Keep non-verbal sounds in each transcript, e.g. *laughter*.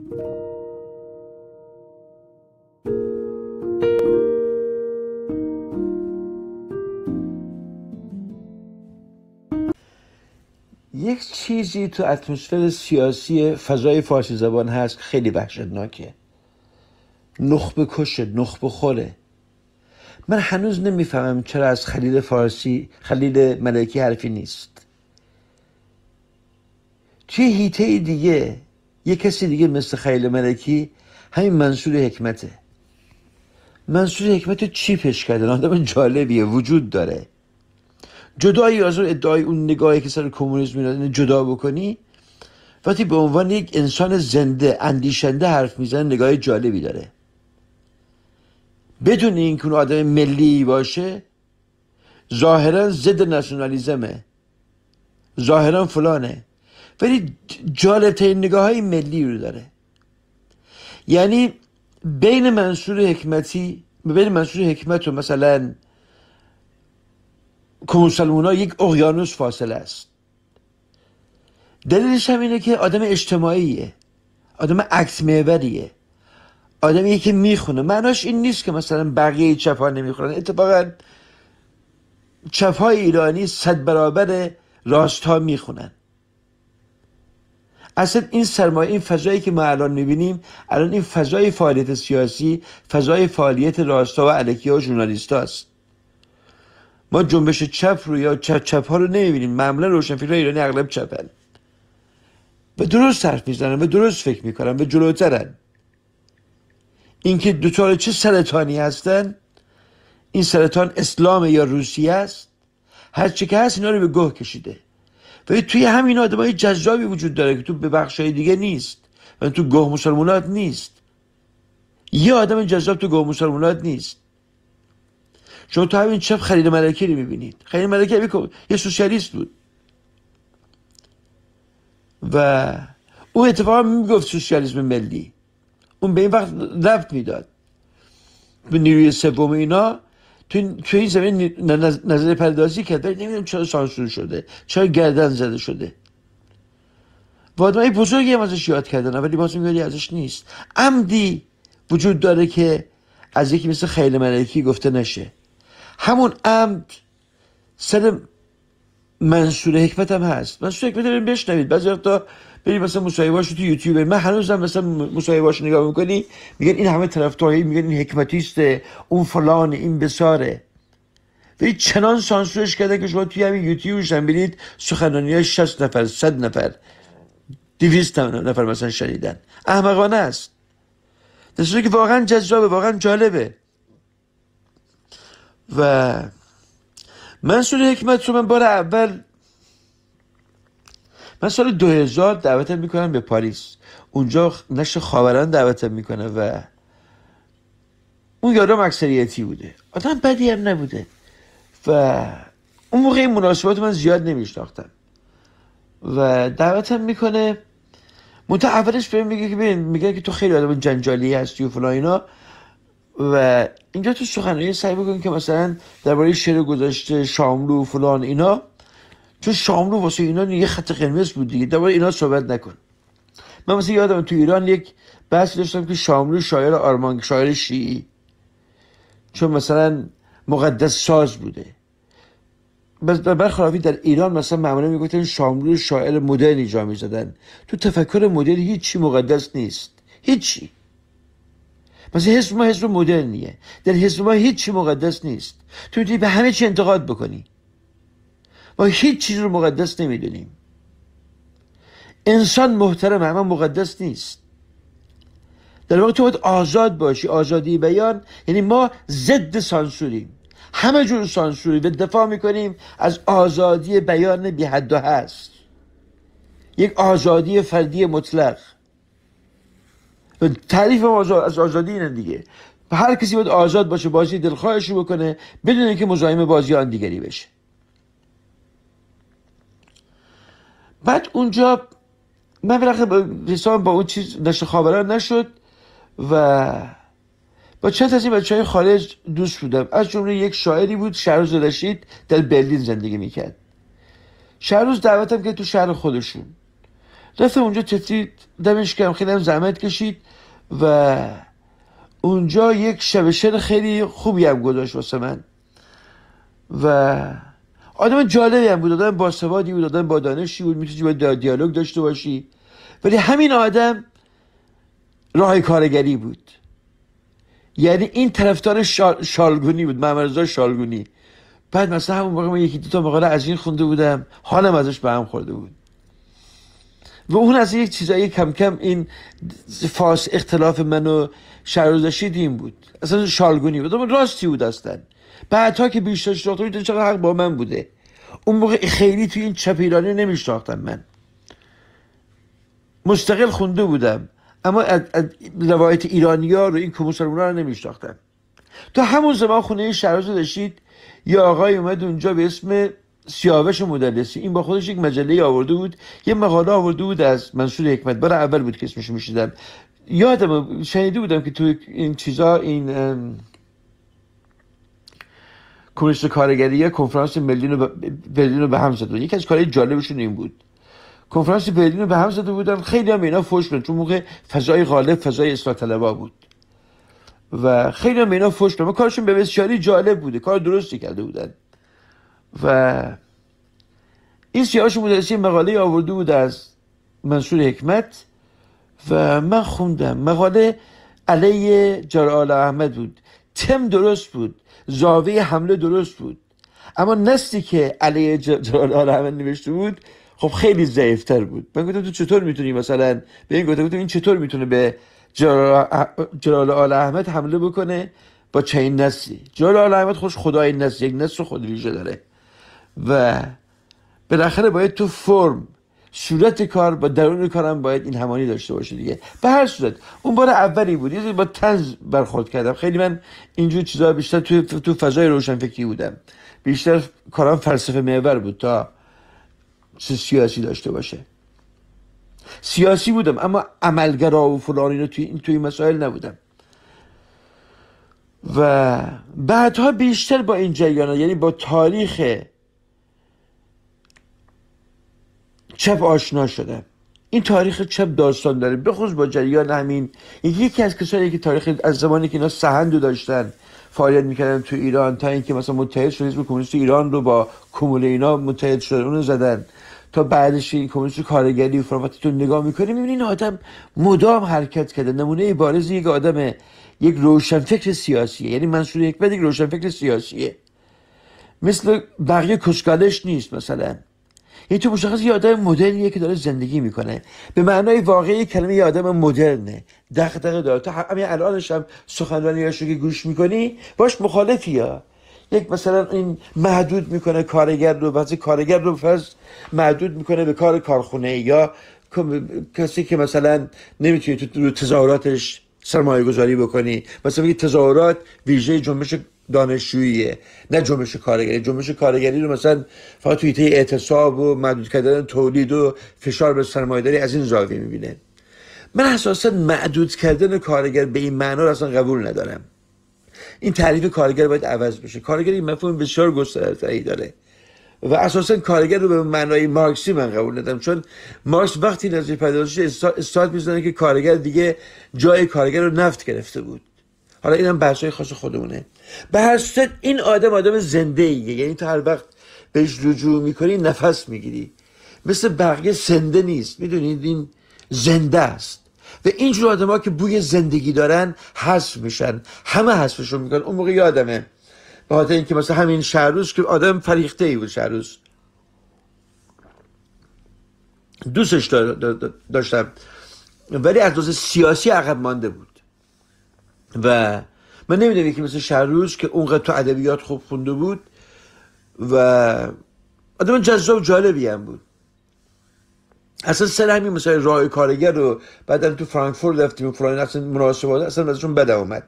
یک چیزی تو اتمسفر سیاسی فضای فارسی زبان هست خیلی وحشتناکه نخبه کشه نخبه خوره من هنوز نمیفهمم چرا از خلیل فارسی خلیل ملکی حرفی نیست توی هیته دیگه یه کسی دیگه مثل خیل ملکی همین منصور حکمته منصور حکمت چی چیپش کردن آدم جالبیه وجود داره جدایی از اون ادعای اون نگاهی که سر کمونیسم میاد جدا بکنی وقتی به عنوان یک انسان زنده اندیشنده حرف میزنه نگاه جالبی داره بدون اینکه اون آدم ملی باشه ظاهرا ضد ناسیونالیزمه ظاهرا فلانه ولی ترین نگاه های ملی رو داره یعنی بین منصور حکمتی بین منصور حکمت و مثلا ها یک اقیانوس فاصله است دلیلش هم اینه که آدم اجتماعیه آدم عکس محوریه آدمیه که میخونه معناش این نیست که مثلا بقیه چپ ها نمیخونن اتفاقا چپ های ایرانی صد برابر راست ها میخونن اصلا این سرمایه این فضایی که ما الان میبینیم الان این فضای فعالیت سیاسی فضای فعالیت راستا و ها و است ما جنبش چپ رو یا چپ چپ ها رو نمیبینیم معمولا روشنفکر ایرانی اغلب چپند به درست حرف میزنن و درست فکر میکنن به جلوترن اینکه دوچار چه سرطانی هستن این سرطان اسلام یا روسیه است هرچی که هست اینا رو به گوه کشیده ولی توی همین های جذابی وجود داره که تو به های دیگه نیست و یعنی تو گوه مسلمانات نیست یه آدم جذاب تو گوه مسلمانات نیست شما تو همین چپ خرید ملکی رو میبینید خرید ملکی یه سوسیالیست بود و او اتفاقا میگفت سوسیالیسم ملی اون به این وقت رفت میداد به نیروی سوم اینا تو, تو این زمین نظر پردازی کرد ولی نمیدونم چرا سانسور شده چرا گردن زده شده آدمای بزرگی هم ازش یاد کردن ولی باز میگه ازش نیست عمدی وجود داره که از یکی مثل خیل ملکی گفته نشه همون عمد سر منصور حکمت هم هست منصور حکمت رو بشنوید بعضی وقتا ببین مثلا مصاحبه‌هاشو تو یوتیوب من هم مثلا مصاحبه‌هاشو نگاه میکنی میگن این همه طرفدار میگن این حکمتیسته اون فلان این بساره ولی چنان سانسورش کرده که شما توی همین یوتیوبش هم برید سخنانی های 60 نفر 100 نفر 200 نفر مثلا شنیدن احمقانه است در که واقعا جذابه واقعا جالبه و منصور حکمت رو من بار اول من سال 2000 دعوتم میکنم به پاریس اونجا نش خاوران دعوتم میکنه و اون یارم اکثریتی بوده آدم بدی هم نبوده و اون موقع مناسبات من زیاد نمیشناختم و دعوتم میکنه منطقه اولش بهم میگه که ببین میگه که تو خیلی آدم جنجالی هستی و فلان اینا و اینجا تو سخنرانی سعی بکن که مثلا درباره شعر گذاشته شاملو و فلان اینا چون شاملو واسه اینا یه خط قرمز بود دیگه دوباره اینا صحبت نکن من واسه یادم تو ایران یک بحث داشتم که شاملو شاعر آرمان شاعر شیعی چون مثلا مقدس ساز بوده برخلافی در ایران مثلا معمولا میگفتن شاملو شاعر مدرنی جا میزدن تو تفکر مدرن هیچی مقدس نیست هیچی مثلا حزب ما حزب مدرنیه در حزب ما هیچی مقدس نیست تو میتونی به همه چی انتقاد بکنی ما هیچ چیز رو مقدس نمیدونیم انسان محترم اما مقدس نیست در واقع تو باید آزاد باشی آزادی بیان یعنی ما ضد سانسوریم همه جور سانسوری و دفاع میکنیم از آزادی بیان بی حد و هست یک آزادی فردی مطلق و تعریف از آزادی اینه دیگه هر کسی باید آزاد باشه بازی دلخواهش رو بکنه بدون اینکه مزاحم بازی آن دیگری بشه بعد اونجا من بالاخره رسام با اون چیز نشه خابران نشد و با چند از این بچه های خارج دوست بودم از جمله یک شاعری بود شهروز رشید در برلین زندگی میکرد شهروز دعوتم که تو شهر خودشون رفتم اونجا تفتید دمش کم خیلی هم زحمت کشید و اونجا یک شب خیلی خوبی هم گذاشت واسه من و آدم جالبی هم بود آدم باسوادی بود آدم با دانشی بود میتونی با دیالوگ داشته باشی ولی همین آدم راه کارگری بود یعنی این طرفدار شالگونی بود محمد شالگونی بعد مثلا همون موقع من یکی دو تا مقاله از این خونده بودم حالم ازش به هم خورده بود و اون از یک چیزایی کم کم این فاس اختلاف من و شهروزشید بود اصلا شالگونی بود راستی بود هستن بعدها که بیشتر شناخته چقدر حق با من بوده اون موقع خیلی توی این چپیرانی نمیشناختم من مستقل خونده بودم اما از, ایرانی ها رو این کموسرمونا رو نمیشناختم تو همون زمان خونه شراز داشتید یه آقای اومد اونجا به اسم سیاوش مدلسی این با خودش یک مجله آورده بود یه مقاله آورده بود از منصور حکمت برای اول بود که اسمش میشیدم یادم شنیده بودم که تو این چیزا این کنش کارگری کنفرانس برلین رو به هم زد یکی از کارهای جالبشون این بود کنفرانس برلین رو به هم زده بودن خیلی هم اینا فوش چون موقع فضای غالب فضای اصلاح طلبا بود و خیلی هم اینا فوش کردن کارشون به بسیاری جالب بوده کار درستی کرده بودن و این سیاوش مدرسی مقاله آورده بود از منصور حکمت و من خوندم مقاله علیه جرال احمد بود تم درست بود زاویه حمله درست بود اما نستی که علیه جلال احمد نوشته بود خب خیلی ضعیفتر بود من گفتم تو چطور میتونی مثلا به این گفتم این چطور میتونه به جلال آل احمد حمله بکنه با چنین نسی جلال آل احمد خوش خدای نسل یک نسل خود ویژه داره و بالاخره باید تو فرم صورت کار با درون کارم باید این همانی داشته باشه دیگه به هر صورت اون بار اولی بود یه با تنز برخورد کردم خیلی من اینجور چیزا بیشتر تو تو فضای روشنفکری بودم بیشتر کارم فلسفه محور بود تا سیاسی داشته باشه سیاسی بودم اما عملگرا و فلان اینا توی این توی مسائل نبودم و بعدها بیشتر با این جریان یعنی با تاریخ چپ آشنا شده این تاریخ چپ داستان داره بخوز با جریان همین یکی از کسایی که تاریخ از زمانی که اینا سهند رو داشتن فعالیت میکردن تو ایران تا اینکه مثلا متحد شدید به کمونیست ایران رو با کمول اینا متحد شدن اونو زدن تا بعدش این کمونیست کارگری و فرماتی تو نگاه میکنیم میبینی این آدم مدام حرکت کرده نمونه بارز یک آدم یک روشنفکر سیاسیه یعنی منصور یک یک روشنفکر سیاسیه مثل بقیه کشکالش نیست مثلا این تو مشخص یه آدم مدرنیه که داره زندگی میکنه به معنای واقعی کلمه یه آدم مدرنه دقدقه داره تو همین الانش هم سخنرانی رو که گوش میکنی باش مخالفی ها یک مثلا این محدود میکنه کارگر رو بعضی کارگر رو فرض محدود میکنه به کار کارخونه یا کسی که مثلا نمیتونی تو تظاهراتش سرمایه گذاری بکنی مثلا تظاهرات ویژه جنبش دانشجوییه نه جنبش کارگری جنبش کارگری رو مثلا فقط توی اعتصاب و محدود کردن تولید و فشار به سرمایه‌داری از این زاویه میبینه من اساسا معدود کردن کارگر به این معنا رو اصلا قبول ندارم این تعریف کارگر باید عوض بشه کارگر این مفهوم بسیار گسترده‌ای داره و اساسا کارگر رو به معنای مارکسی من قبول ندارم چون مارکس وقتی نظریه پدیدارش استاد میزنه که کارگر دیگه جای کارگر رو نفت گرفته بود حالا اینم های خاص خودمونه به هر صد این آدم آدم زنده ایه یعنی تا هر وقت بهش رجوع میکنی نفس میگیری مثل بقیه زنده نیست میدونید این زنده است و اینجور آدم ها که بوی زندگی دارن حذف میشن همه حذفشون میکنن اون موقع یادمه به خاطر اینکه مثلا همین شهروز که آدم فریخته ای بود شهروز دوستش داشتم ولی از دوست سیاسی عقب مانده بود و من نمیدونم یکی مثل شهروز که اونقدر تو ادبیات خوب خونده بود و آدم جذاب جالبی هم بود اصلا سر همین مثلا راه کارگر رو بعد تو فرانکفورت رفتیم و فلان اصلا مناسبات اصلا ازشون بد آمد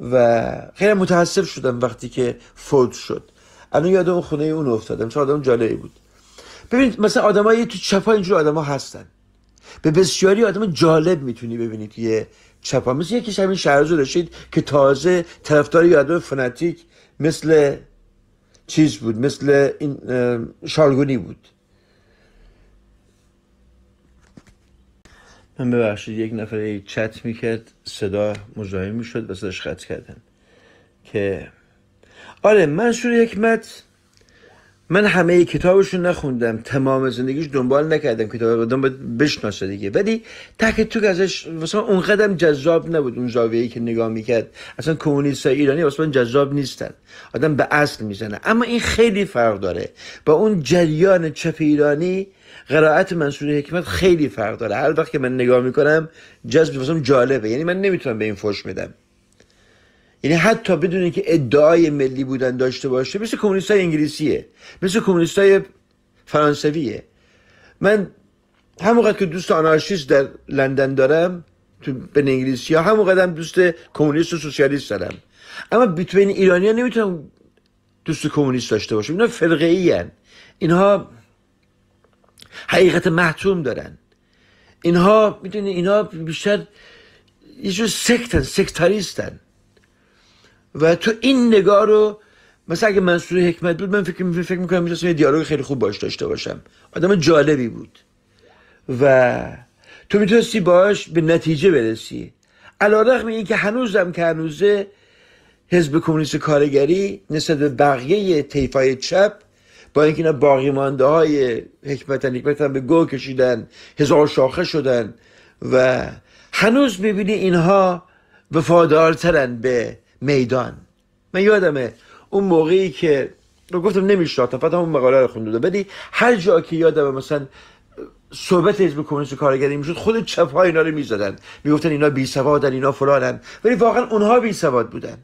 و خیلی متحسر شدم وقتی که فوت شد الان یادم خونه اون افتادم چه آدم جالبی بود ببینید مثلا آدمایی تو چپا اینجور آدما هستن به بسیاری آدم جالب میتونی ببینید یه چپا مثل یکی همین شهرزو داشتید که تازه طرفدار یادم فناتیک مثل چیز بود مثل این شالگونی بود من ببخشید یک نفره چت میکرد صدا مزاحم میشد و صداش خط کردن که آره منشور حکمت من همه کتابش رو نخوندم تمام زندگیش دنبال نکردم کتاب قدم بشناسه دیگه ولی تک تو ازش مثلا اون قدم جذاب نبود اون زاویه‌ای که نگاه میکرد اصلا کمونیست ایرانی اصلا جذاب نیستن آدم به اصل میزنه اما این خیلی فرق داره با اون جریان چپ ایرانی قرائت منصور حکمت خیلی فرق داره هر وقت که من نگاه میکنم جذب مثلا جالبه یعنی من نمیتونم به این فوش بدم یعنی حتی بدون اینکه ادعای ملی بودن داشته باشه مثل کمونیست انگلیسیه مثل کمونیست های فرانسویه من همونقدر که دوست آنارشیست در لندن دارم تو بین انگلیسی ها دوست کمونیست و سوسیالیست دارم اما بین ایرانی ها نمیتونم دوست کمونیست داشته باشم اینا فرقه ای هن. اینها حقیقت محتوم دارن اینها میدونی اینها بیشتر یه جور سکتن سکتاریستن و تو این نگاه رو مثلا اگه منصور حکمت بود من فکر فکر میکنم میتونستم یه دیالوگ خیلی خوب باش داشته باشم آدم جالبی بود و تو میتونستی باش به نتیجه برسی علیرغم این که هنوزم که هنوزه حزب کمونیست کارگری نسبت به بقیه تیفای چپ با اینکه اینا باقی مانده های حکمت به گو کشیدن هزار شاخه شدن و هنوز میبینی اینها وفادارترن به میدان من یادمه اون موقعی که گفتم نمیشناختم فقط اون مقاله رو خونده بدی ولی هر جا که یادم مثلا صحبت حزب کمونیست کارگری میشد خود چپ ها اینا رو میزدن میگفتن اینا بی سوادن اینا فلانن ولی واقعا اونها بی سواد بودن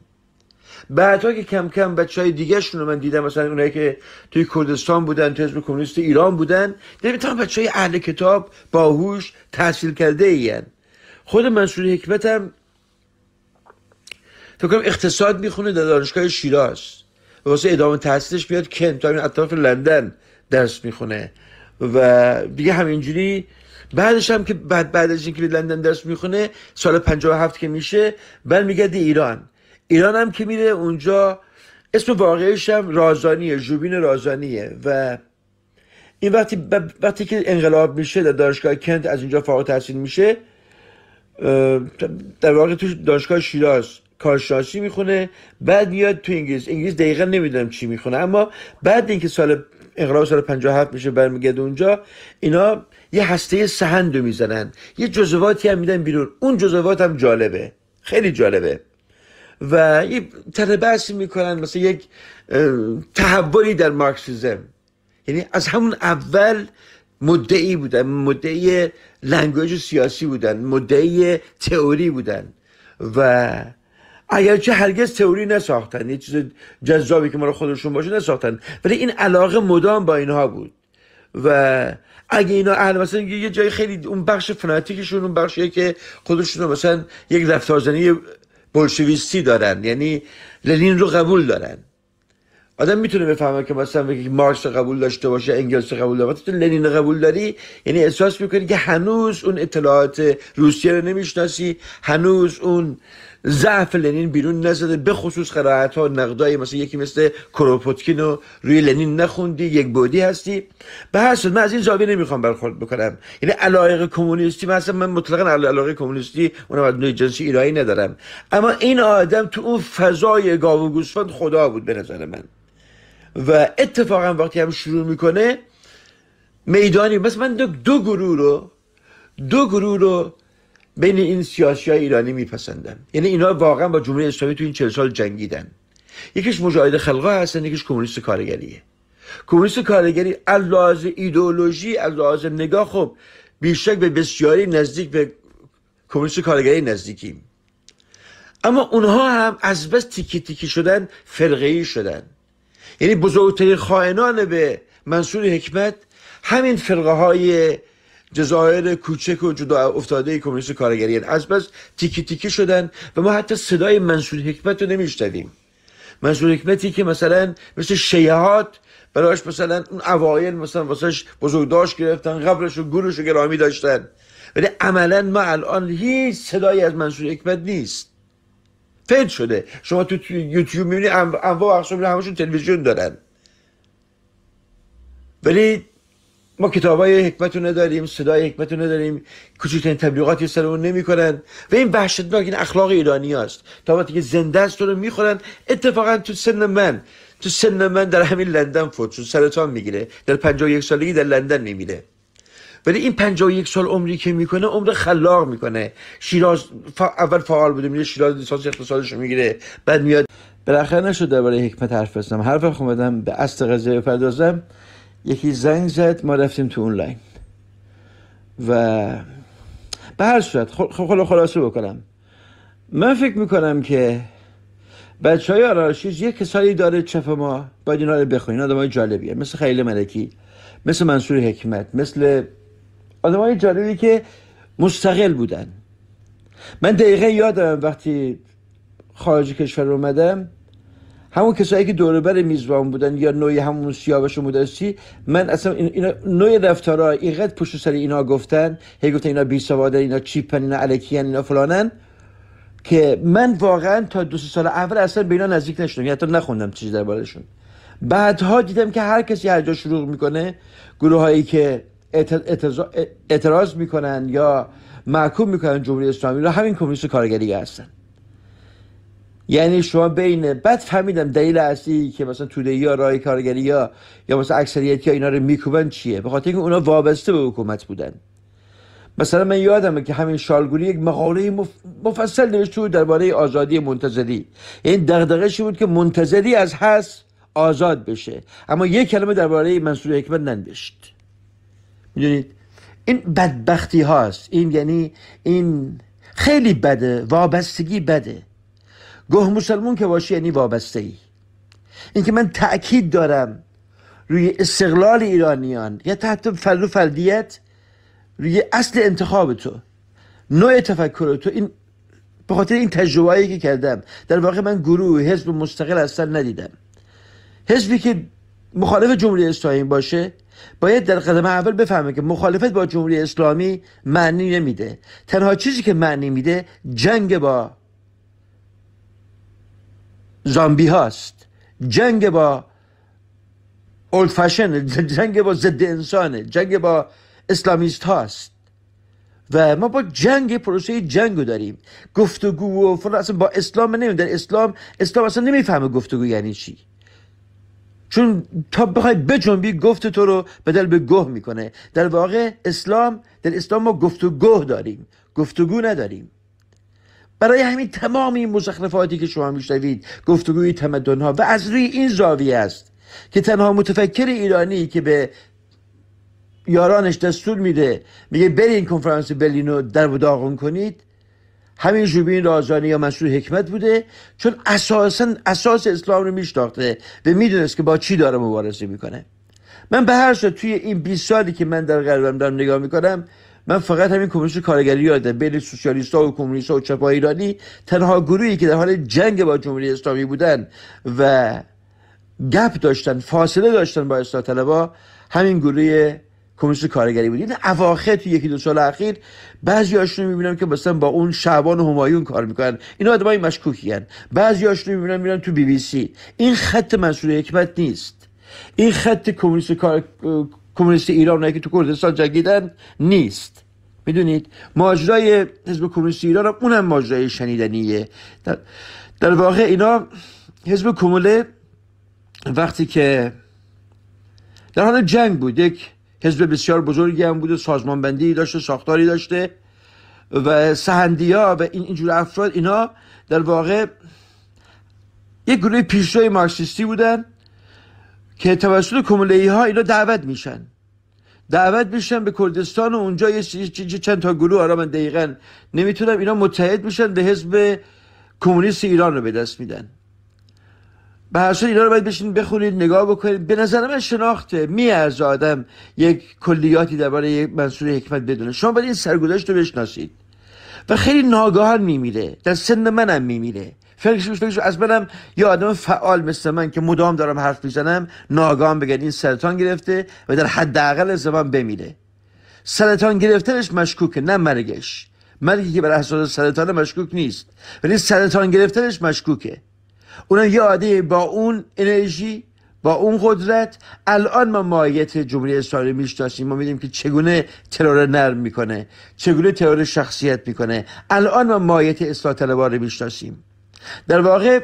بعدها که کم کم بچه های دیگه رو من دیدم مثلا اونایی که توی کردستان بودن توی حزب کمونیست ایران بودن دیدم بچه های اهل کتاب باهوش تحصیل کرده این خود منصور حکمت فکر کنم اقتصاد میخونه در دانشگاه شیراز واسه ادامه تحصیلش بیاد کنت این اطراف لندن درس میخونه و دیگه همینجوری بعدش هم که بعد بعد از اینکه به لندن درس میخونه سال 57 که میشه برمیگرده ایران ایران هم که میره اونجا اسم واقعیش هم رازانیه جوبین رازانیه و این وقتی وقتی که انقلاب میشه در دانشگاه کنت از اینجا فارغ تحصیل میشه در واقع تو دانشگاه شیراز کارشناسی میخونه بعد میاد تو انگلیس انگلیس دقیقا نمیدونم چی میخونه اما بعد اینکه سال انقلاب سال 57 میشه برمیگرده اونجا اینا یه هسته سهند رو میزنن یه جزواتی هم میدن بیرون اون جزوات هم جالبه خیلی جالبه و یه تره بحثی میکنن مثل یک تحولی در مارکسیزم یعنی از همون اول مدعی بودن مدعی لنگویج سیاسی بودن مدعی تئوری بودن و اگرچه هرگز تئوری نساختن یه چیز جذابی که ما خودشون باشه نساختن ولی این علاقه مدام با اینها بود و اگه اینا اهل مثلا یه جای خیلی اون بخش فناتیکشون اون بخشیه که خودشون مثلا یک رفتارزنی بلشویستی دارن یعنی لنین رو قبول دارن آدم میتونه بفهمه که مثلا بگه مارکس قبول داشته باشه انگلس قبول داشته تو لنین قبول داری یعنی احساس میکنی که هنوز اون اطلاعات روسیه رو نمیشناسی هنوز اون ضعف لنین بیرون نزده به خصوص قرائت ها نقدای مثلا یکی مثل کروپوتکین رو روی لنین نخوندی یک بودی هستی به هر من از این زاویه نمیخوام برخورد بکنم یعنی علایق کمونیستی مثلا من مطلقا علایق کمونیستی اونم از نوع جنسی ایرانی ندارم اما این آدم تو اون فضای گاو و خدا بود به نظر من و اتفاقا وقتی هم شروع میکنه میدانی مثلا من دو گروه رو دو گروه رو بین این سیاسی های ایرانی میپسندن یعنی اینا واقعا با جمهوری اسلامی تو این چهل سال جنگیدن یکیش مجاهد خلقا هستن یکیش کمونیست کارگریه کمونیست کارگری از لحاظ ایدئولوژی از لحاظ نگاه خب بیشک به بسیاری نزدیک به کمونیست کارگری نزدیکیم اما اونها هم از بس تیکی تیکی شدن فرقه ای شدن یعنی بزرگترین خائنان به منصور حکمت همین فرقه های جزایر کوچک و جدا افتاده کمونیست کارگری از بس تیکی تیکی شدن و ما حتی صدای منصور حکمت رو نمیشنویم منصور حکمتی که مثلا مثل شیهات برایش مثلا اون اوایل مثلا بزرگ بزرگداشت گرفتن قبرش و گورش و گرامی داشتن ولی عملا ما الان هیچ صدایی از منصور حکمت نیست فد شده شما تو یوتیوب میبینی انواع و اقسام همشون تلویزیون دارن ولی ما کتاب های حکمت رو نداریم صدای حکمت رو نداریم کوچکترین تبلیغاتی سرمون نمیکنن و این وحشتناک این اخلاق ایرانی است تا وقتی که زنده است رو میخورن اتفاقا تو سن من تو سن من در همین لندن فوت شد سرطان میگیره در 51 سالگی در لندن میمیره ولی این 51 سال عمری که میکنه عمر خلاق میکنه شیراز اول فعال بوده میره شیراز لیسانس اقتصادش میگیره بعد میاد بالاخره نشد درباره حکمت حرف بزنم حرف خودم به اصل قضیه بپردازم یکی زنگ زد ما رفتیم تو اون لاین و به هر صورت خل خب خلاصه بکنم من فکر میکنم که بچه های آرارشیز یه کسایی داره چپ ما باید اینا رو بخونین آدم های جالبیه مثل خیلی ملکی مثل منصور حکمت مثل آدم های جالبی که مستقل بودن من دقیقه یادم وقتی خارج کشور اومدم همون کسایی که دوربر میزبان بودن یا نوع همون سیاوش مدرسی من اصلا اینا نوع رفتارا اینقدر پشت سر اینا گفتن هی گفتن اینا بی سواده اینا چیپن اینا الکیان اینا فلانن که من واقعا تا دو سال اول اصلا به اینا نزدیک نشدم یا یعنی حتی نخوندم چیزی دربارشون بعدها دیدم که هر کسی هر جا شروع میکنه گروه هایی که اعتراض میکنن یا محکوم میکنن جمهوری اسلامی رو همین کمونیست کارگری هستن یعنی شما بین بعد فهمیدم دلیل اصلی که مثلا توده یا رای کارگری یا یا مثلا اکثریت یا اینا رو میکوبن چیه به خاطر اینکه اونا وابسته به حکومت بودن مثلا من یادمه که همین شالگوری یک مقاله مفصل نوشته بود درباره آزادی منتظری این دغدغه‌ش بود که منتظری از هست آزاد بشه اما یک کلمه درباره منصور حکمت ننوشت میدونید این بدبختی هاست این یعنی این خیلی بده وابستگی بده گوه مسلمون که باشی یعنی وابسته ای اینکه من تأکید دارم روی استقلال ایرانیان یا تحت فلو و فلدیت روی اصل انتخاب تو نوع تفکر تو این به خاطر این تجربه که کردم در واقع من گروه حزب مستقل اصلا ندیدم حزبی که مخالف جمهوری اسلامی باشه باید در قدم اول بفهمه که مخالفت با جمهوری اسلامی معنی نمیده تنها چیزی که معنی میده جنگ با زامبی هاست جنگ با فشن *laughs* جنگ با ضد انسانه جنگ با اسلامیست هاست و ما با جنگ پروسه جنگو داریم گفتگو و فلان اصلا با اسلام نمیم در اسلام اسلام اصلا نمیفهمه گفتگو یعنی چی چون تا بخوای بجنبی گفت تو رو بدل به گه میکنه در واقع اسلام در اسلام ما گفتگو داریم گفتگو نداریم برای همین تمام این مزخرفاتی که شما میشنوید گفتگوی تمدنها و از روی این زاویه است که تنها متفکر ایرانی که به یارانش دستور میده میگه این کنفرانس برلین رو در داغون کنید همین جوبین رازانی یا مسئول حکمت بوده چون اساسا اساس اسلام رو میشناخته و میدونست که با چی داره مبارزه میکنه من به هر صورت توی این 20 سالی که من در غربم دارم نگاه میکنم من فقط همین کمونیست کارگری یادم بین سوسیالیست ها و کمونیست و چپ ایرانی تنها گروهی که در حال جنگ با جمهوری اسلامی بودن و گپ داشتن فاصله داشتن با اصلاح طلبا همین گروه کمیسیون کارگری بود این اواخر تو یکی دو سال اخیر بعضی رو میبینم که مثلا با اون شعبان همایون کار میکنن اینا آدمای مشکوکی هن. بعضی هاشون میبینم میرن تو بی بی سی این خط مسئول حکمت نیست این خط کمونیست کار کمونیست ایران که تو کردستان جنگیدن نیست میدونید ماجرای حزب کمونیست ایران هم اونم ماجرای شنیدنیه در, واقع اینا حزب کموله وقتی که در حال جنگ بود یک حزب بسیار بزرگی هم بود و بندی داشته ساختاری داشته و سهندی ها و این اینجور افراد اینا در واقع یک گروه پیشروی مارکسیستی بودن که توسط کمولهی ها اینا دعوت میشن دعوت میشن به کردستان و اونجا یه چند تا گروه آرام دقیقا نمیتونم اینا متحد میشن به حزب کمونیست ایران رو به دست میدن به هر اینا رو باید بشین بخونید نگاه بکنید به نظر من شناخته می از آدم یک کلیاتی درباره یک منصور حکمت بدونه شما باید این سرگذشت رو بشناسید و خیلی ناگاهان میمیره در سن منم میمیره فکرش فکرش از منم یه آدم فعال مثل من که مدام دارم حرف میزنم ناگام بگن این سرطان گرفته و در حداقل زمان بمیره سرطان گرفتنش مشکوکه نه مرگش مرگی که بر احساس سرطان مشکوک نیست ولی سرطان گرفتنش مشکوکه اونا یه عاده با اون انرژی با اون قدرت الان ما ماهیت جمهوری اسلامی میشناسیم ما میدیم که چگونه ترور نرم میکنه چگونه ترور شخصیت میکنه الان ما ماهیت اصلاح طلبان رو در واقع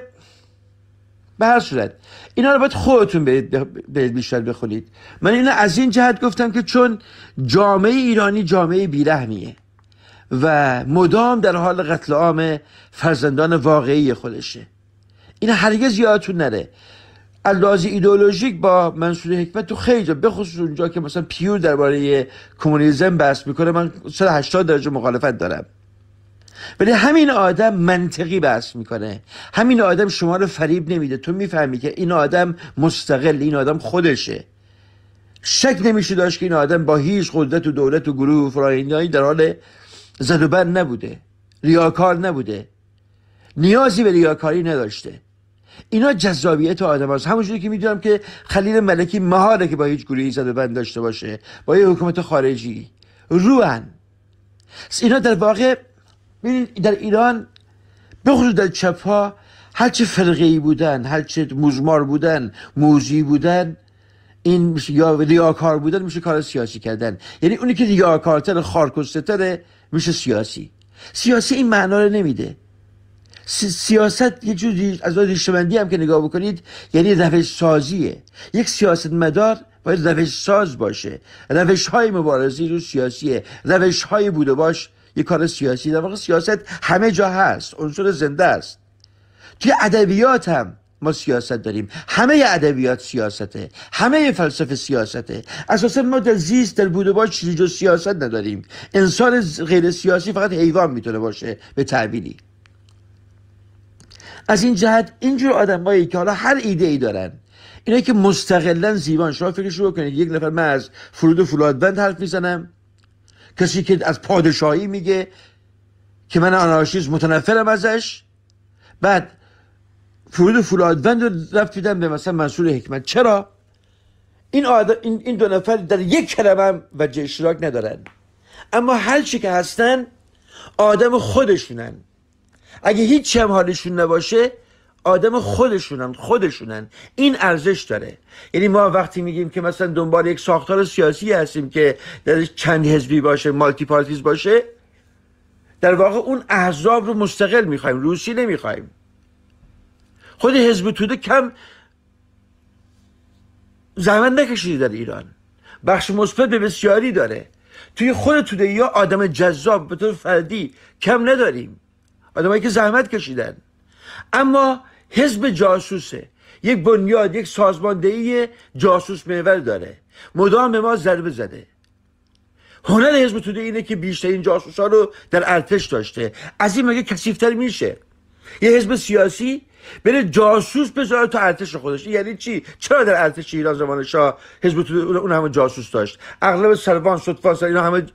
به هر صورت اینا رو باید خودتون برید بیشتر بخونید من اینا از این جهت گفتم که چون جامعه ایرانی جامعه بیرحمیه و مدام در حال قتل عام فرزندان واقعی خودشه اینا هرگز یادتون نره الاز ایدئولوژیک با منصور حکمت تو خیلی جا بخصوص اونجا که مثلا پیور درباره کمونیسم بحث میکنه من 180 درجه مخالفت دارم ولی همین آدم منطقی بحث میکنه همین آدم شما رو فریب نمیده تو میفهمی که این آدم مستقل این آدم خودشه شک نمیشه داشت که این آدم با هیچ قدرت و دولت و گروه و در حال زد و بند نبوده ریاکار نبوده نیازی به ریاکاری نداشته اینا جذابیت آدم هست همونجوری که میدونم که خلیل ملکی مهاره که با هیچ گروهی زد بند داشته باشه با یه حکومت خارجی روان اینا در واقع ببینید در ایران بخصوص در چپ ها هرچه فرقه ای بودن چه موزمار بودن موزی بودن این یا ریاکار بودن میشه کار سیاسی کردن یعنی اونی که ریاکارتر تره میشه سیاسی سیاسی این معنا رو نمیده سیاست یه جوری از ریشه‌بندی هم که نگاه بکنید یعنی روش سازیه یک سیاست مدار باید روش ساز باشه روش های مبارزی رو سیاسیه روش های بوده باش یه کار سیاسی در واقع سیاست همه جا هست عنصر زنده است توی ادبیات هم ما سیاست داریم همه ادبیات سیاسته همه فلسفه سیاسته اساسا ما در زیست در بود و چیزی سیاست نداریم انسان غیر سیاسی فقط حیوان میتونه باشه به تعبیری از این جهت اینجور آدمایی که حالا هر ایده ای دارن اینا که مستقلا زیبان شما فکرش رو کنید یک نفر من از فرود و حرف میزنم کسی که از پادشاهی میگه که من آنارشیز متنفرم ازش بعد فرود فولادوند رو رفت به مثلا منصور حکمت چرا این, این, این دو نفر در یک کلمه هم وجه اشتراک ندارن اما هر چی که هستن آدم خودشونن اگه هیچ هم حالشون نباشه آدم خودشونن خودشونن این ارزش داره یعنی ما وقتی میگیم که مثلا دنبال یک ساختار سیاسی هستیم که درش چند حزبی باشه مالتی پارتیز باشه در واقع اون احزاب رو مستقل میخوایم روسی نمیخوایم خود حزب توده کم زحمت نکشیده در ایران بخش مثبت به بسیاری داره توی خود توده یا آدم جذاب به طور فردی کم نداریم آدمایی که زحمت کشیدن اما حزب جاسوسه یک بنیاد یک سازماندهی جاسوس محور داره مدام به ما ضربه زده هنر حزب توده اینه که بیشترین جاسوس ها رو در ارتش داشته از این مگه کسیفتر میشه یه حزب سیاسی بره جاسوس بذاره تا ارتش خودش یعنی چی چرا در ارتش ایران زمان شاه حزب توده اون همه جاسوس داشت اغلب سروان صدفان سر اینا همه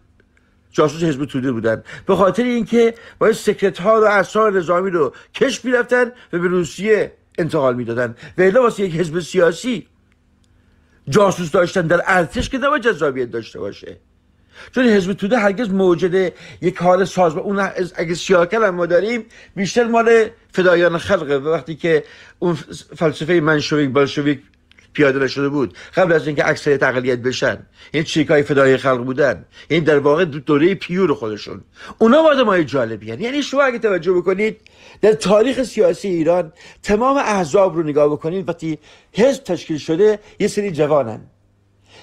جاسوس حزب توده بودن به خاطر اینکه باید سکرت ها و اسرار نظامی رو کش میرفتن و به روسیه انتقال میدادن و الا واسه یک حزب سیاسی جاسوس داشتن در ارتش که نباید جذابیت داشته باشه چون حزب توده هرگز موجد یک کار سازمان اون اگه سیاکل ما داریم بیشتر مال فدایان خلقه و وقتی که اون فلسفه منشویک بالشویک پیاده نشده بود قبل از اینکه اکثر تقلیت بشن این چیکای فدای خلق بودن این در واقع دوره پیور خودشون اونا آدم های جالبی هن. یعنی شما اگه توجه بکنید در تاریخ سیاسی ایران تمام احزاب رو نگاه بکنید وقتی حزب تشکیل شده یه سری جوانن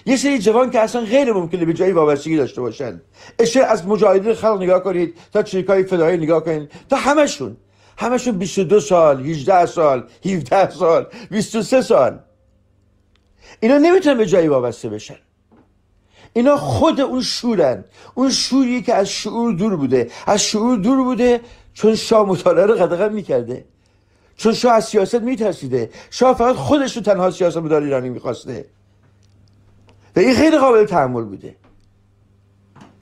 یه سری جوان که اصلا غیر ممکنه به جایی وابستگی داشته باشن اشه از مجاهدین خلق نگاه کنید تا چریکای فدایی نگاه کنید تا همشون همشون 22 سال 18 سال 17 سال 23 سال اینا نمیتونن به جایی وابسته بشن اینا خود اون شورن اون شوری که از شعور دور بوده از شعور دور بوده چون شاه مطالعه رو قدقم میکرده چون شاه از سیاست میترسیده شاه فقط خودش رو تنها سیاست مدار ایرانی میخواسته و این خیلی قابل تحمل بوده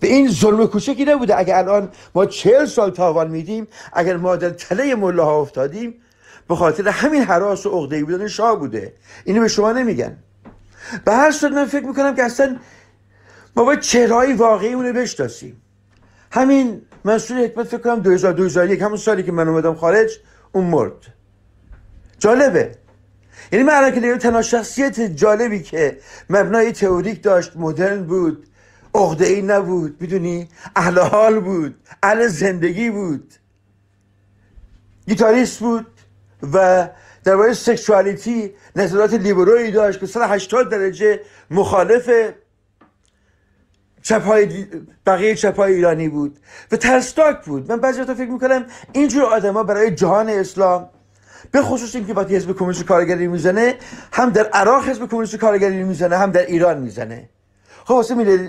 و این ظلم کوچکی نبوده اگر الان ما چهل سال تاوان میدیم اگر ما در تله مله افتادیم به خاطر همین حراس و عقده‌ای بودن شاه بوده اینو به شما نمیگن به هر صورت من فکر میکنم که اصلا ما باید چهرهای واقعی اونو بشناسیم همین منصور حکمت فکر کنم 2001 همون سالی که من اومدم خارج اون مرد جالبه یعنی من که دیگه تنها شخصیت جالبی که مبنای تئوریک داشت مدرن بود عقده ای نبود میدونی اهل حال بود اهل زندگی بود گیتاریست بود و در باره سکشوالیتی نظرات لیبروی داشت که هشتاد درجه مخالف چپهای بقیه چپهای ایرانی بود و ترسناک بود من بعضی وقتا فکر میکنم اینجور آدما برای جهان اسلام به خصوص اینکه وقتی حزب کمونیست کارگری میزنه هم در عراق حزب کمونیست کارگری میزنه هم در ایران میزنه خب واسه خبر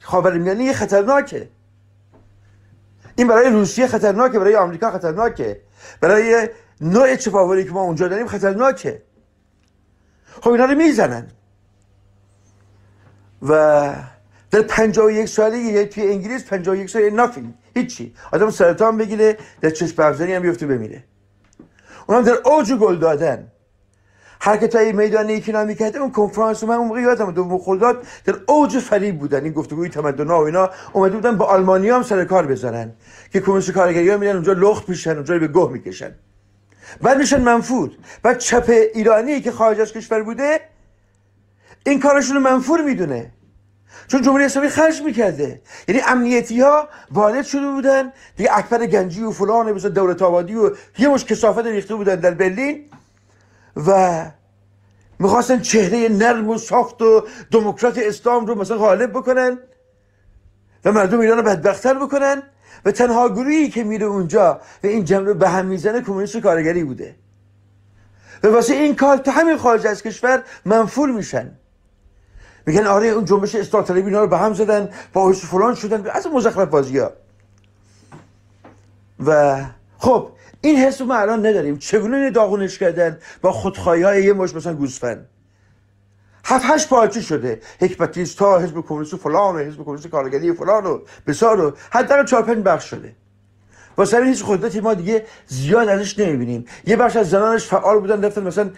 خاورمیانه یه خطرناکه این برای روسیه خطرناکه برای آمریکا خطرناکه برای نوع اتفاقی که ما اونجا داریم خطرناکه خب اینا رو میزنن و در 51 سالگی توی انگلیس یک سال نافین هیچی آدم سرطان بگیره در چشم افزاری هم بیفته بمیره اونم در اوج گل دادن حرکت های میدان اکنامی کرده اون کنفرانس من اون موقع یادم دو مخلدات در اوج فریب بودن این گفتگوی تمدن ها و اینا اومده بودن با آلمانی هم سر کار بزنن که کمیسی کارگری ها میرن اونجا لخت میشن اونجا به گه میکشن بعد میشن منفور بعد چپ ایرانی که خارج از کشور بوده این کارشون رو منفور میدونه چون جمهوری اسلامی خرج میکرده یعنی امنیتی ها وارد شده بودن دیگه اکبر گنجی و فلان و دولت آبادی و یه مش کسافت ریخته بودن در برلین و میخواستن چهره نرم و سافت و دموکرات اسلام رو مثلا غالب بکنن و مردم ایران رو بدبختتر بکنن و تنها گروهی که میره اونجا و این جمله به هم میزنه کمونیست کارگری بوده و واسه این کار تا همین خارج از کشور منفول میشن میگن آره اون جنبش استارتالی اینا رو به هم زدن با فلان شدن از مزخرف بازی ها و خب این حس ما الان نداریم چگونه داغونش کردن با خودخواهی های یه مش مثلا گوسفند هفت هشت پارتی شده حکمتیست تا حزب کمونیست فلان و حزب کمونیست کارگری فلان و بسار و حداقل چهار پنج بخش شده واسه هیچ قدرتی ما دیگه زیاد ازش نمیبینیم یه بخش از زنانش فعال بودن رفتن مثلا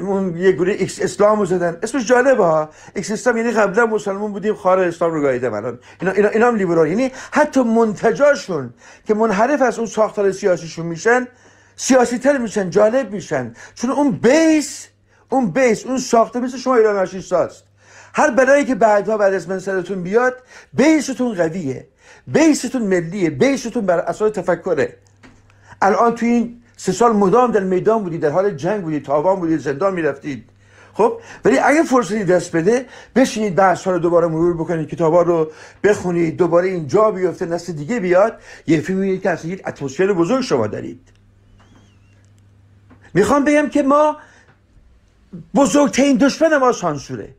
اون یه گروه ایکس اسلام رو زدن اسمش جالبه ها ایکس اسلام یعنی قبلا مسلمون بودیم خار اسلام رو گاییدم الان اینا اینا هم لیبرال یعنی حتی منتجاشون که منحرف از اون ساختار سیاسیشون میشن سیاسی تر میشن جالب میشن چون اون بیس اون بیس اون ساخته مثل شما ایران ساست. هر بلایی که بعدها بعد از من سرتون بیاد بیستون قویه بیستون ملیه بیستون بر اساس تفکره الان تو این سه سال مدام در میدان بودید در حال جنگ بودید تاوان بودید زندان میرفتید خب ولی اگه فرصتی دست بده بشینید بحث ها رو دوباره مرور بکنید کتاب ها رو بخونید دوباره اینجا بیفته نسل دیگه بیاد یه فیلم که اصلا یک اتمسفر بزرگ شما دارید میخوام بگم که ما بزرگترین دشمن ما سانسوره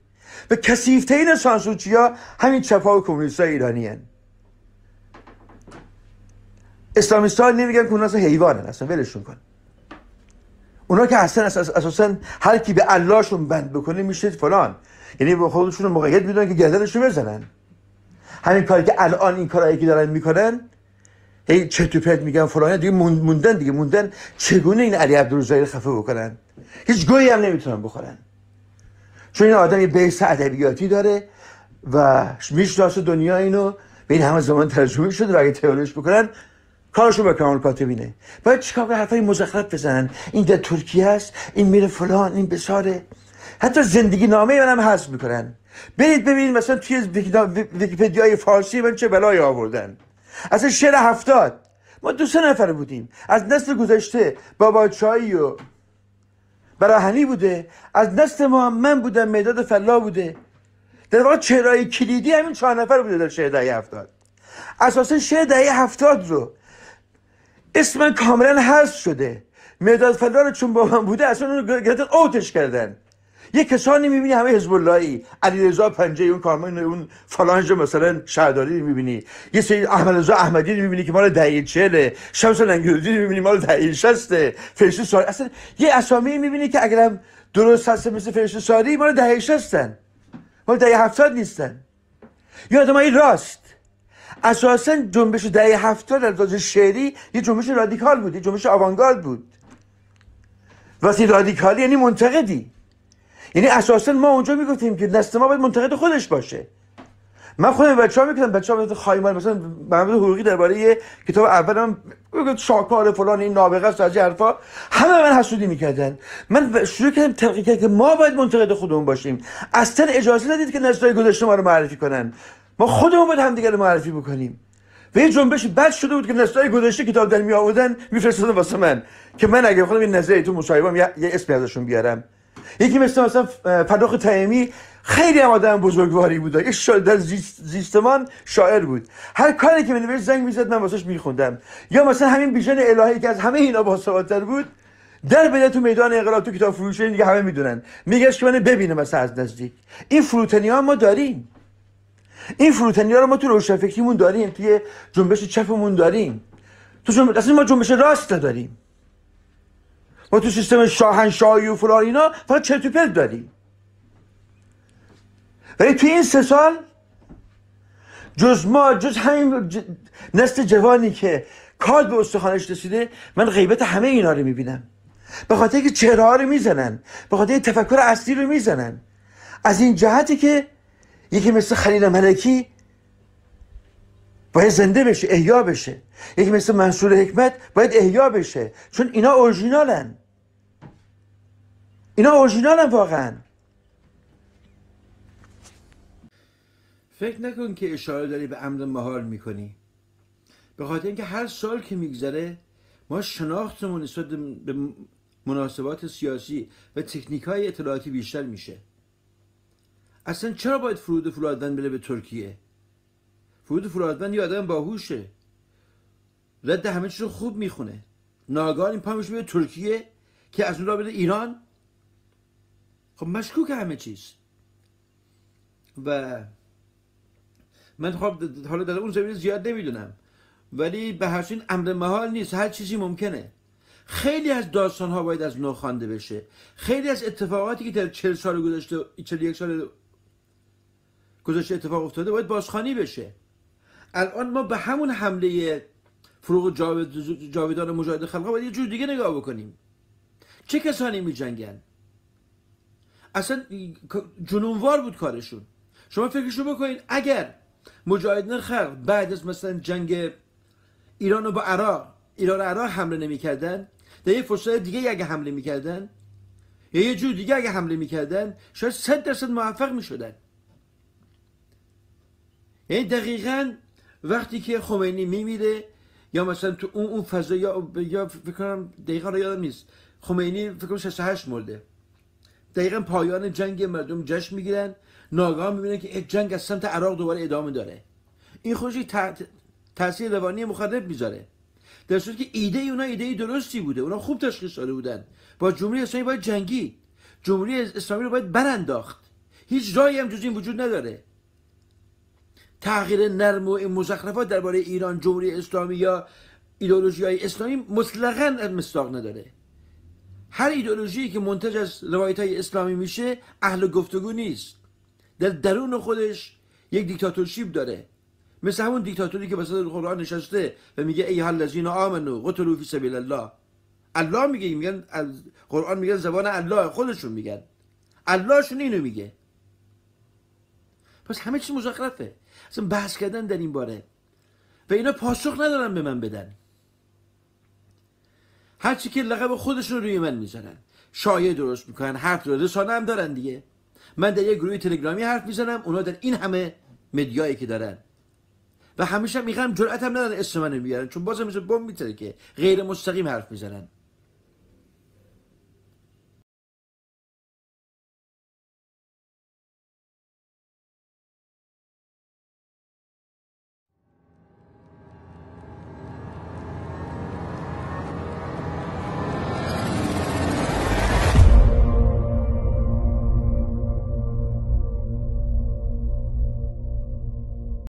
و کسیفترین سانسورچی ها همین چپا و کمونیست ایرانی هن. اسلامیست ها نمیگن که اونا اصلا حیوان هن. اصلا ولشون کن اونا که اصلا اساسا هر کی به اللهشون بند بکنه میشه فلان یعنی به خودشون رو مقید میدونن که گردنش بزنن همین کاری که الان این کارایی که دارن میکنن هی چتوپت میگن فلان دیگه موندن دیگه موندن چگونه این علی خفه بکنن هیچ گویی هم نمیتونن بخورن چون این آدم یه بیس ادبیاتی داره و میشناسه دنیا اینو به این همه زمان ترجمه شده و اگه تئوریش بکنن کارشون به کمال بینه باید چیکار به حرفای مزخرف بزنن این در ترکیه است این میره فلان این بساره حتی زندگی نامه منم حذف میکنن برید ببینید مثلا توی ویکیپدیای فارسی من چه بلایی آوردن اصلا شعر هفتاد ما دو سه نفر بودیم از نسل گذشته چایی و براهنی بوده از نسل محمد بوده، بودم میداد فلا بوده در واقع چرای کلیدی همین چهار نفر بوده در شهر دهی هفتاد اساسا شهر دهی هفتاد رو اسم کاملا حذف شده مداد فلا رو چون با من بوده اصلا اون رو اوتش کردن یه کسانی میبینی همه حزب اللهی علیرضا پنجه اون کارمند اون فلانج مثلا شهرداری میبینی یه سری احمد رضا احمدی میبینی که مال دهه 40 شمس لنگرودی میبینی مال دهه 60 فرشته ساری اصلا یه اسامی میبینی که اگرم درست هست مثل فرشته ساری مال دهه 60 مال دهه 70 نیستن یا آدمای راست اساسا جنبش دهه 70 از لحاظ شعری یه جنبش رادیکال بود یه جنبش آوانگارد بود واسه رادیکالی یعنی منتقدی یعنی اساسا ما اونجا میگفتیم که دست ما باید منتقد خودش باشه من خودم بچه‌ها میگفتم بچه‌ها مثل خایمال مثلا محمد حقوقی درباره یه کتاب اولم شاکار فلان این نابغه است از حرفا همه من حسودی میکردن من شروع کردم تحقیق کردم که ما باید منتقد خودمون باشیم اصلا اجازه ندید که نسل‌های گذشته ما رو معرفی کنن ما خودمون باید همدیگه رو معرفی بکنیم و این جنبش بد شده بود که نسل‌های گذشته کتاب در می آوردن میفرستادن واسه من که من اگه خودم این نظریه تو مصاحبهام یه اسمی ازشون بیارم یکی مثل مثلا فرخ تایمی خیلی هم آدم بزرگواری بود یه در زیستمان شاعر بود هر کاری که منویش زنگ میزد من واسش میخوندم یا مثلا همین بیژن الهی که از همه اینا باسوادتر بود در بده تو میدان انقلاب تو کتاب فروشی دیگه همه میدونن میگشت که من ببینه مثلا از نزدیک این فروتنی ها ما داریم این فروتنی ها رو ما تو روشنفکریمون داریم توی جنبش چپمون داریم تو جنبش ما جنبش راست داریم ما تو سیستم شاهنشاهی و فلان اینا فقط چرت و داریم ولی تو این سه سال جز ما جز همین نست نسل جوانی که کاد به استخانش رسیده من غیبت همه اینا رو میبینم به خاطر اینکه چهره رو میزنن به خاطر تفکر اصلی رو میزنن از این جهتی که یکی مثل خلیل ملکی باید زنده بشه احیا بشه یکی مثل منصور حکمت باید احیا بشه چون اینا اورجینالن اینا اورجینالن واقعا فکر نکن که اشاره داری به امر محال میکنی به خاطر اینکه هر سال که میگذره ما شناختمون نسبت به مناسبات سیاسی و تکنیک های اطلاعاتی بیشتر میشه اصلا چرا باید فرود فرادن بله به ترکیه فرود فرادمند یه آدم باهوشه رد همه چیز رو خوب میخونه ناگهان این پامش میره ترکیه که از اون را بره ایران خب مشکوک همه چیز و من خب حالا در اون زمین زیاد نمیدونم ولی به هر امر محال نیست هر چیزی ممکنه خیلی از داستان ها باید از نو خوانده بشه خیلی از اتفاقاتی که در 40 سال گذشته یک سال گذشته اتفاق افتاده باید بازخوانی بشه الان ما به همون حمله فروغ جاویدان مجاهد خلقا باید یه جور دیگه نگاه بکنیم چه کسانی می جنگن؟ اصلا جنونوار بود کارشون شما فکرشو بکنید اگر مجاهدین خلق بعد از مثلا جنگ ایران و با عراق ایران و عراق حمله نمیکردن در یه فرصت دیگه اگه حمله میکردن یا یه جور دیگه اگه حمله میکردن شاید صد درصد موفق میشدن یعنی دقیقا وقتی که خمینی میمیره یا مثلا تو اون اون فضا یا فکر کنم دقیقا رو یادم نیست خمینی فکر کنم 68 مرده دقیقا پایان جنگ مردم جشن میگیرن ناگهان میبینن که جنگ از سمت عراق دوباره ادامه داره این خودش تاثیر روانی مخرب میذاره در صورتی که ایده ای اونا ایده ای درستی بوده اونا خوب تشخیص داده بودن با جمهوری اسلامی باید جنگی جمهوری اسلامی رو باید برانداخت هیچ جایی هم جز این وجود نداره تغییر نرم و مزخرفات درباره ایران جمهوری اسلامی یا ایدولوژی های اسلامی مطلقا مستاق نداره هر ایدولوژی که منتج از روایت های اسلامی میشه اهل گفتگو نیست در درون خودش یک دیکتاتورشیب داره مثل همون دیکتاتوری که وسط قرآن نشسته و میگه ای حل الذین آمنو قتلو فی سبیل الله الله میگه میگن قرآن میگه زبان الله خودشون میگن اللهشون اینو میگه پس همه چیز مزخرفه اصلا بحث کردن در این باره و اینا پاسخ ندارن به من بدن هرچی که لقب خودشون رو روی من میزنن شایع درست میکنن حرف درست رسانه هم دارن دیگه من در یه گروه تلگرامی حرف میزنم اونا در این همه مدیایی که دارن و همیشه میگم جرأت هم ندارن اسم منو بیارن چون بازم مثل بمب میتره که غیر مستقیم حرف میزنن